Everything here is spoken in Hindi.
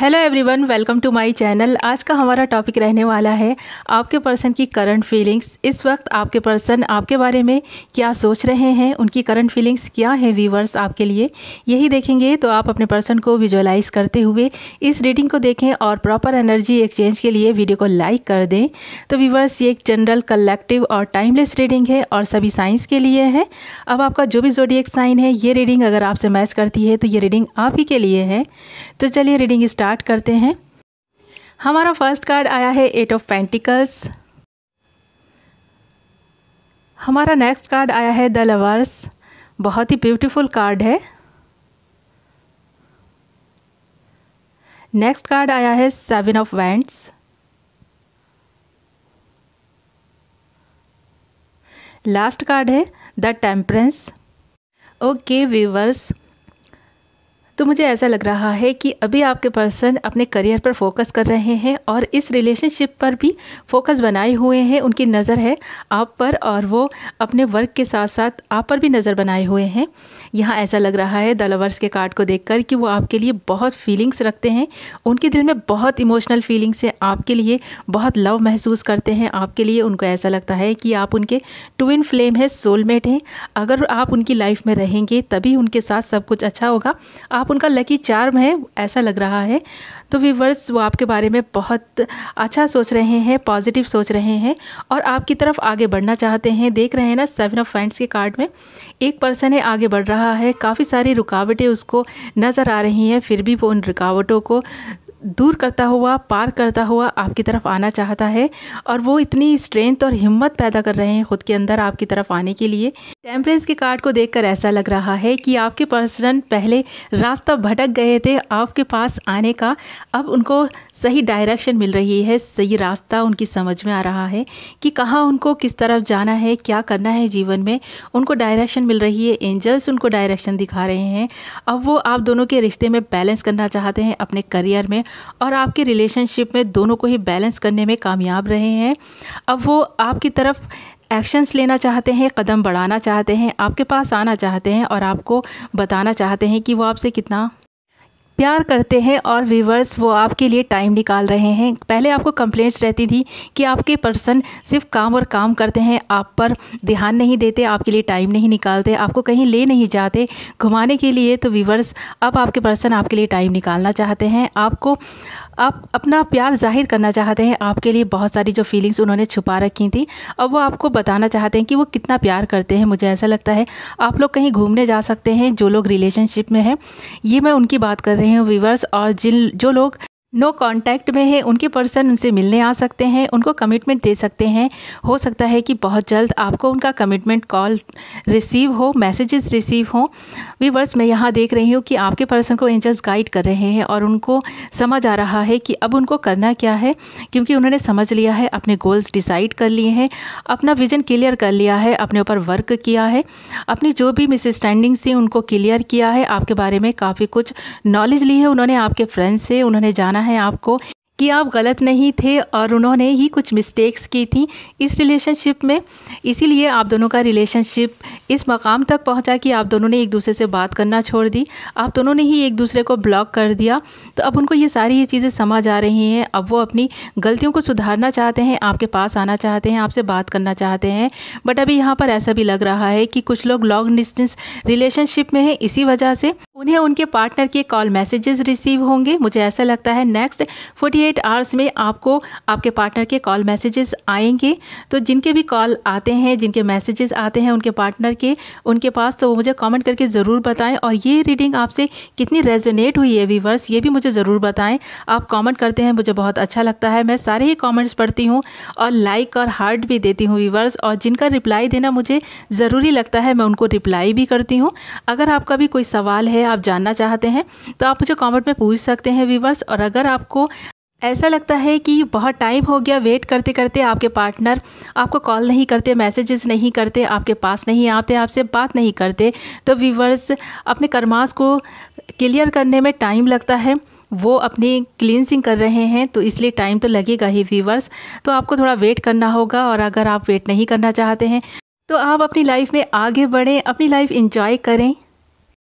hello everyone welcome to my channel आज का हमारा टॉपिक रहने वाला है आपके पर्सन की करंट फीलिंग्स इस वक्त आपके पर्सन आपके बारे में क्या सोच रहे हैं उनकी करंट फीलिंग्स क्या है व्यूवर्स आपके लिए यही देखेंगे तो आप अपने पर्सन को विजुअलाइज करते हुए इस रीडिंग को देखें और प्रॉपर एनर्जी एक्सचेंज के लिए वीडियो को लाइक कर दें तो व्यूवर्स ये एक जनरल कलेक्टिव और टाइमलेस रीडिंग है और सभी साइंस के लिए है अब आपका जो भी जोडी साइन है ये रीडिंग अगर आपसे मैच करती है तो ये रीडिंग आप ही के लिए है तो चलिए रीडिंग स्टार्ट स्टार्ट करते हैं हमारा फर्स्ट कार्ड आया है एट ऑफ पेंटिकल्स हमारा नेक्स्ट कार्ड आया है द लवर्स बहुत ही ब्यूटीफुल कार्ड है नेक्स्ट कार्ड आया है seven of wands last card है द टेम्परेंस ओके व्यूवर्स तो मुझे ऐसा लग रहा है कि अभी आपके पर्सन अपने करियर पर फोकस कर रहे हैं और इस रिलेशनशिप पर भी फोकस बनाए हुए हैं उनकी नज़र है आप पर और वो अपने वर्क के साथ साथ आप पर भी नज़र बनाए हुए हैं यहाँ ऐसा लग रहा है द लवर्स के कार्ड को देखकर कि वो आपके लिए बहुत फीलिंग्स रखते हैं उनके दिल में बहुत इमोशनल फीलिंग्स है आपके लिए बहुत लव महसूस करते हैं आपके लिए उनको ऐसा लगता है कि आप उनके ट्विन फ्लेम है सोलमेट हैं अगर आप उनकी लाइफ में रहेंगे तभी उनके साथ सब कुछ अच्छा होगा आप आप उनका लकी चार्म है ऐसा लग रहा है तो वीवर्स वो आपके बारे में बहुत अच्छा सोच रहे हैं पॉजिटिव सोच रहे हैं और आपकी तरफ आगे बढ़ना चाहते हैं देख रहे हैं ना सेवन ऑफ फैंड्स के कार्ड में एक पर्सन है आगे बढ़ रहा है काफ़ी सारी रुकावटें उसको नज़र आ रही हैं फिर भी वो उन रुकावटों को दूर करता हुआ पार करता हुआ आपकी तरफ आना चाहता है और वो इतनी स्ट्रेंथ और हिम्मत पैदा कर रहे हैं खुद के अंदर आपकी तरफ आने के लिए टेम्परेंस के कार्ड को देखकर ऐसा लग रहा है कि आपके पर्सन पहले रास्ता भटक गए थे आपके पास आने का अब उनको सही डायरेक्शन मिल रही है सही रास्ता उनकी समझ में आ रहा है कि कहाँ उनको किस तरफ जाना है क्या करना है जीवन में उनको डायरेक्शन मिल रही है एंजल्स उनको डायरेक्शन दिखा रहे हैं अब वो आप दोनों के रिश्ते में बैलेंस करना चाहते हैं अपने करियर में और आपके रिलेशनशिप में दोनों को ही बैलेंस करने में कामयाब रहे हैं अब वो आपकी तरफ एक्शंस लेना चाहते हैं कदम बढ़ाना चाहते हैं आपके पास आना चाहते हैं और आपको बताना चाहते हैं कि वो आपसे कितना प्यार करते हैं और व्यूवर्स वो आपके लिए टाइम निकाल रहे हैं पहले आपको कंप्लेंट्स रहती थी कि आपके पर्सन सिर्फ काम और काम करते हैं आप पर ध्यान नहीं देते आपके लिए टाइम नहीं निकालते आपको कहीं ले नहीं जाते घुमाने के लिए तो व्यूवर्स अब आपके पर्सन आपके लिए टाइम निकालना चाहते हैं आपको आप अपना प्यार जाहिर करना चाहते हैं आपके लिए बहुत सारी जो फीलिंग्स उन्होंने छुपा रखी थी अब वो आपको बताना चाहते हैं कि वो कितना प्यार करते हैं मुझे ऐसा लगता है आप लोग कहीं घूमने जा सकते हैं जो लोग रिलेशनशिप में हैं ये मैं उनकी बात कर रही हूँ व्यूवर्स और जिन जो लोग नो no कांटेक्ट में है उनके पर्सन उनसे मिलने आ सकते हैं उनको कमिटमेंट दे सकते हैं हो सकता है कि बहुत जल्द आपको उनका कमिटमेंट कॉल रिसीव हो मैसेजेस रिसीव हो वीवर्स मैं यहाँ देख रही हूँ कि आपके पर्सन को एंजल्स गाइड कर रहे हैं और उनको समझ आ रहा है कि अब उनको करना क्या है क्योंकि उन्होंने समझ लिया है अपने गोल्स डिसाइड कर लिए हैं अपना विजन क्लियर कर लिया है अपने ऊपर वर्क किया है अपनी जो भी मिसस्टैंडिंग्स थी उनको क्लियर किया है आपके बारे में काफ़ी कुछ नॉलेज ली है उन्होंने आपके फ्रेंड्स से उन्होंने जाना बताना है आपको कि आप गलत नहीं थे और उन्होंने ही कुछ मिस्टेक्स की थी इस रिलेशनशिप में इसीलिए आप दोनों का रिलेशनशिप इस मकाम तक पहुंचा कि आप दोनों ने एक दूसरे से बात करना छोड़ दी आप दोनों ने ही एक दूसरे को ब्लॉक कर दिया तो अब उनको ये सारी ये चीज़ें समझ आ रही हैं अब वो अपनी गलतियों को सुधारना चाहते हैं आपके पास आना चाहते हैं आपसे बात करना चाहते हैं बट अभी यहाँ पर ऐसा भी लग रहा है कि कुछ लोग लॉन्ग डिस्टेंस रिलेशनशिप में है इसी वजह से उन्हें उनके पार्टनर के कॉल मैसेजेस रिसीव होंगे मुझे ऐसा लगता है नेक्स्ट 48 आवर्स में आपको आपके पार्टनर के कॉल मैसेजेस आएंगे तो जिनके भी कॉल आते हैं जिनके मैसेजेस आते हैं उनके पार्टनर के उनके पास तो वो मुझे कमेंट करके ज़रूर बताएं और ये रीडिंग आपसे कितनी रेजोनेट हुई है वीवर्स ये भी मुझे ज़रूर बताएँ आप कॉमेंट करते हैं मुझे बहुत अच्छा लगता है मैं सारे ही कॉमेंट्स पढ़ती हूँ और लाइक और हार्ट भी देती हूँ वीवर्स और जिनका रिप्लाई देना मुझे ज़रूरी लगता है मैं उनको रिप्लाई भी करती हूँ अगर आपका भी कोई सवाल है आप जानना चाहते हैं तो आप मुझे कमेंट में पूछ सकते हैं व्यूवर्स और अगर आपको ऐसा लगता है कि बहुत टाइम हो गया वेट करते करते आपके पार्टनर आपको कॉल नहीं करते मैसेजेस नहीं करते आपके पास नहीं आते आपसे बात नहीं करते तो व्यूवर्स अपने कर्मास को क्लियर करने में टाइम लगता है वो अपनी क्लिनसिंग कर रहे हैं तो इसलिए टाइम तो लगेगा ही व्यूवर्स तो आपको थोड़ा वेट करना होगा और अगर आप वेट नहीं करना चाहते हैं तो आप अपनी लाइफ में आगे बढ़ें अपनी लाइफ इंजॉय करें